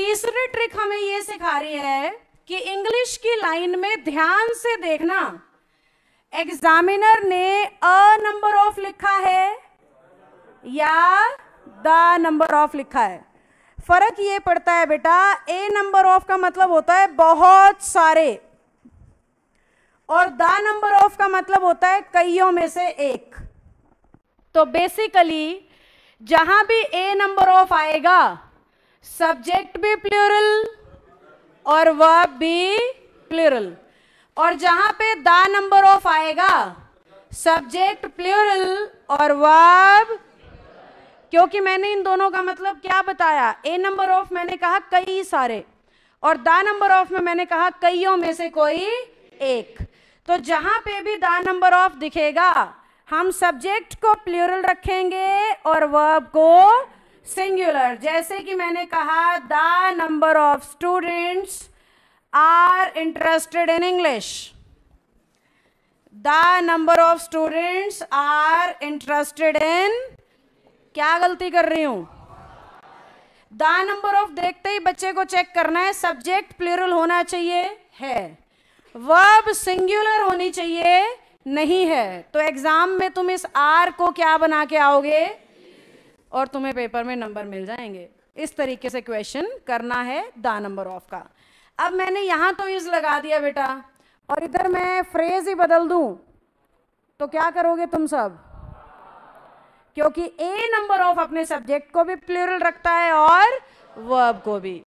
तीसरी ट्रिक हमें ये सिखा रही है कि इंग्लिश की लाइन में ध्यान से देखना एग्जामिनर ने अ नंबर ऑफ लिखा है या द नंबर ऑफ लिखा है फर्क ये पड़ता है बेटा ए नंबर ऑफ का मतलब होता है बहुत सारे और द नंबर ऑफ का मतलब होता है कईयों में से एक तो बेसिकली जहां भी ए नंबर ऑफ आएगा सब्जेक्ट भी प्लूरल और वर्ब भी प्लूरल और जहां पे द नंबर ऑफ आएगा सब्जेक्ट प्लूरल और वर्ब क्योंकि मैंने इन दोनों का मतलब क्या बताया ए नंबर ऑफ मैंने कहा कई सारे और द नंबर ऑफ में मैंने कहा कईयों में से कोई एक तो जहां पे भी द नंबर ऑफ दिखेगा हम सब्जेक्ट को प्लूरल रखेंगे और वर्ब को सिंगुलर जैसे कि मैंने कहा the number of students are interested in English the number of students are interested in क्या गलती कर रही हूं द नंबर ऑफ देखते ही बच्चे को चेक करना है सब्जेक्ट प्लूरल होना चाहिए है वर्ब सिंगुलर होनी चाहिए नहीं है तो एग्जाम में तुम इस आर को क्या बना के आओगे और तुम्हें पेपर में नंबर मिल जाएंगे इस तरीके से क्वेश्चन करना है द नंबर ऑफ का अब मैंने यहाँ तो यूज लगा दिया बेटा और इधर मैं फ्रेज ही बदल दूँ तो क्या करोगे तुम सब क्योंकि ए नंबर ऑफ अपने सब्जेक्ट को भी प्लूरल रखता है और वर्ब को भी